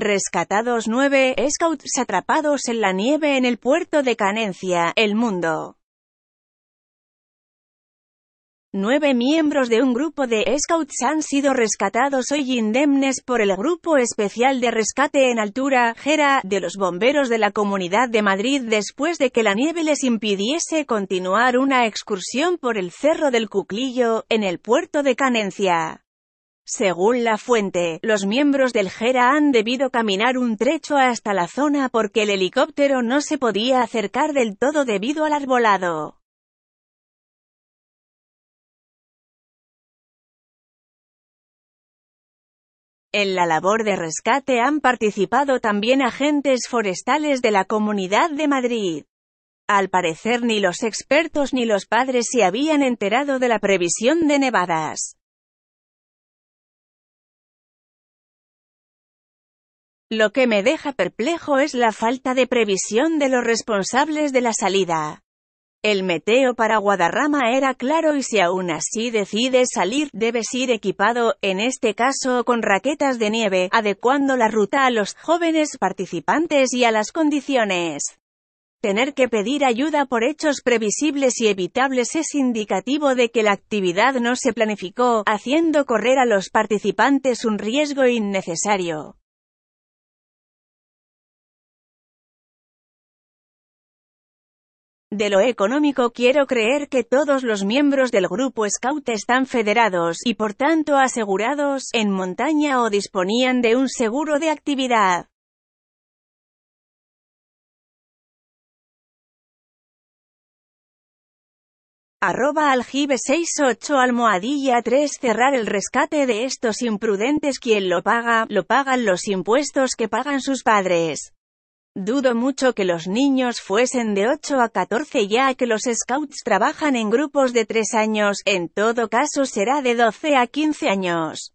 Rescatados nueve Scouts atrapados en la nieve en el puerto de Canencia, El Mundo. Nueve miembros de un grupo de Scouts han sido rescatados hoy indemnes por el Grupo Especial de Rescate en Altura, GERA, de los bomberos de la Comunidad de Madrid después de que la nieve les impidiese continuar una excursión por el Cerro del Cuclillo, en el puerto de Canencia. Según la fuente, los miembros del Jera han debido caminar un trecho hasta la zona porque el helicóptero no se podía acercar del todo debido al arbolado. En la labor de rescate han participado también agentes forestales de la Comunidad de Madrid. Al parecer ni los expertos ni los padres se habían enterado de la previsión de nevadas. Lo que me deja perplejo es la falta de previsión de los responsables de la salida. El meteo para Guadarrama era claro y si aún así decides salir, debes ir equipado, en este caso con raquetas de nieve, adecuando la ruta a los jóvenes participantes y a las condiciones. Tener que pedir ayuda por hechos previsibles y evitables es indicativo de que la actividad no se planificó, haciendo correr a los participantes un riesgo innecesario. De lo económico quiero creer que todos los miembros del grupo Scout están federados, y por tanto asegurados, en montaña o disponían de un seguro de actividad. arroba aljibe 68 almohadilla 3 cerrar el rescate de estos imprudentes quien lo paga, lo pagan los impuestos que pagan sus padres. Dudo mucho que los niños fuesen de 8 a 14 ya que los scouts trabajan en grupos de 3 años, en todo caso será de 12 a 15 años.